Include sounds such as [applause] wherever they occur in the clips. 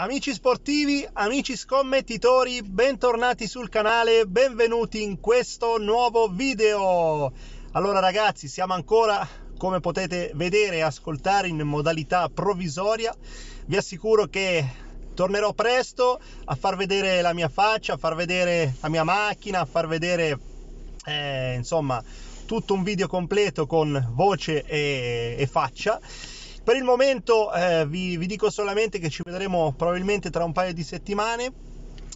Amici sportivi, amici scommettitori, bentornati sul canale, benvenuti in questo nuovo video. Allora ragazzi, siamo ancora, come potete vedere e ascoltare, in modalità provvisoria. Vi assicuro che tornerò presto a far vedere la mia faccia, a far vedere la mia macchina, a far vedere, eh, insomma, tutto un video completo con voce e, e faccia per il momento eh, vi, vi dico solamente che ci vedremo probabilmente tra un paio di settimane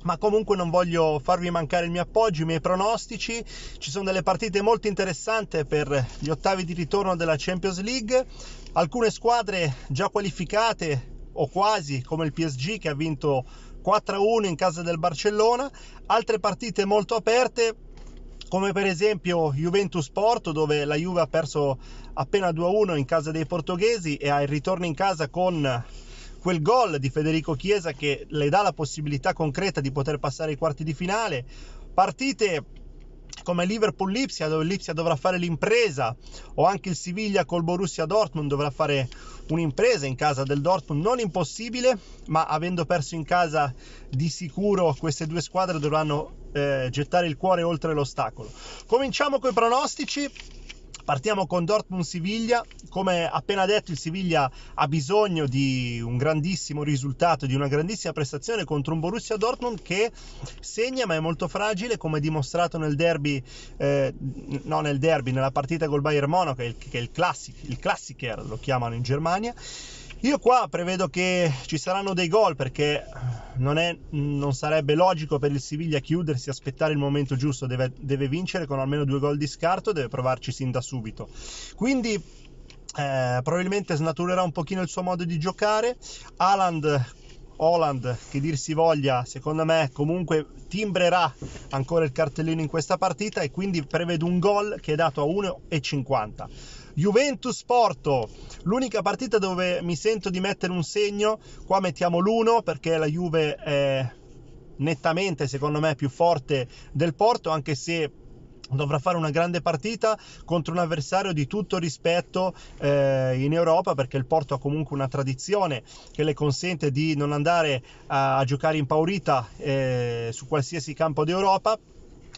ma comunque non voglio farvi mancare il mio appoggio, i miei pronostici. Ci sono delle partite molto interessanti per gli ottavi di ritorno della Champions League. Alcune squadre già qualificate o quasi, come il PSG che ha vinto 4-1 in casa del Barcellona, altre partite molto aperte come per esempio Juventus Porto dove la Juve ha perso appena 2-1 in casa dei portoghesi e ha il ritorno in casa con quel gol di Federico Chiesa che le dà la possibilità concreta di poter passare ai quarti di finale. Partite come Liverpool-Lipsia dove Lipsia dovrà fare l'impresa o anche il Siviglia col Borussia Dortmund dovrà fare un'impresa in casa del Dortmund non impossibile ma avendo perso in casa di sicuro queste due squadre dovranno eh, gettare il cuore oltre l'ostacolo cominciamo con i pronostici Partiamo con Dortmund-Siviglia. Come appena detto, il Siviglia ha bisogno di un grandissimo risultato, di una grandissima prestazione contro un Borussia Dortmund che segna ma è molto fragile, come dimostrato nel derby, eh, no nel derby, nella partita col Bayern Monaco, che è il, che è il, classic, il classicer, lo chiamano in Germania. Io qua prevedo che ci saranno dei gol perché non, è, non, sarebbe logico per il Siviglia chiudersi, aspettare il momento giusto, deve, deve vincere con almeno due gol di scarto, deve provarci sin da subito. Quindi eh, probabilmente snaturerà un pochino il suo modo di giocare. Aland, Holland, che dir si voglia, secondo me comunque timbrerà ancora il cartellino in questa partita e quindi prevedo un gol che è dato a 1,50 Juventus Porto, l'unica partita dove mi sento di mettere un segno, qua mettiamo l'1 perché la Juve è nettamente secondo me più forte del Porto anche se dovrà fare una grande partita contro un avversario di tutto rispetto eh, in Europa perché il Porto ha comunque una tradizione che le consente di non andare a, a giocare impaurita eh, su qualsiasi campo d'Europa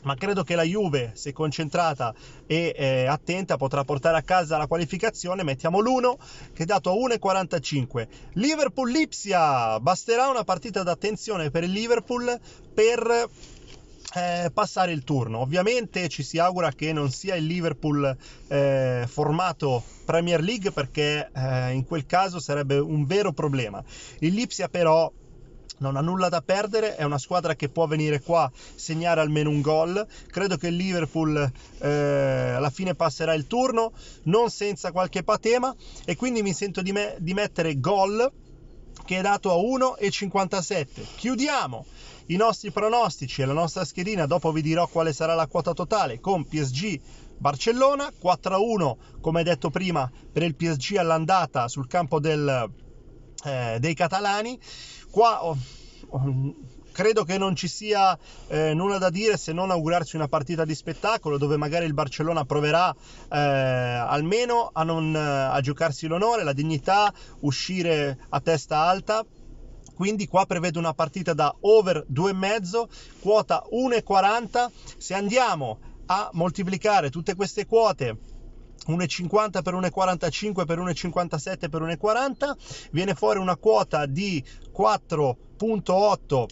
ma credo che la Juve, se concentrata e eh, attenta, potrà portare a casa la qualificazione. Mettiamo l'1 che è dato a 1,45. Liverpool-Lipsia, basterà una partita d'attenzione per il Liverpool per eh, passare il turno. Ovviamente ci si augura che non sia il Liverpool eh, formato Premier League perché eh, in quel caso sarebbe un vero problema. Il Lipsia però non ha nulla da perdere, è una squadra che può venire qua, segnare almeno un gol. Credo che il Liverpool eh, alla fine passerà il turno, non senza qualche patema, e quindi mi sento di, me, di mettere gol che è dato a 1,57. Chiudiamo i nostri pronostici e la nostra schedina, dopo vi dirò quale sarà la quota totale con PSG Barcellona, 4-1 come detto prima per il PSG all'andata sul campo del eh, dei catalani. Qua oh, oh, credo che non ci sia eh, nulla da dire se non augurarsi una partita di spettacolo dove magari il Barcellona proverà eh, almeno a, non, eh, a giocarsi l'onore, la dignità, uscire a testa alta quindi qua prevedo una partita da over 2,5, quota 1,40. Se andiamo a moltiplicare tutte queste quote 1,50 per 1,45 per 1,57 per 1,40 viene fuori una quota di 4,8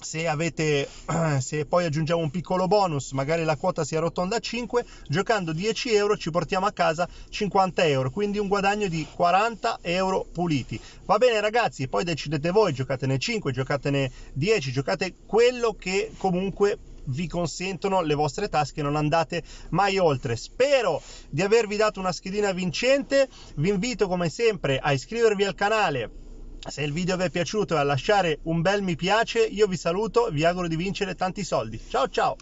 se, avete, [clears throat] se poi aggiungiamo un piccolo bonus, magari la quota si arrotonda a 5, giocando 10 euro ci portiamo a casa 50 euro, quindi un guadagno di 40 euro puliti. Va bene ragazzi, poi decidete voi, giocatene 5, giocatene 10, giocate quello che comunque vi consentono le vostre tasche, non andate mai oltre. Spero di avervi dato una schedina vincente, vi invito come sempre a iscrivervi al canale. Se il video vi è piaciuto e a lasciare un bel mi piace, io vi saluto, vi auguro di vincere tanti soldi. Ciao ciao!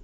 [clears throat]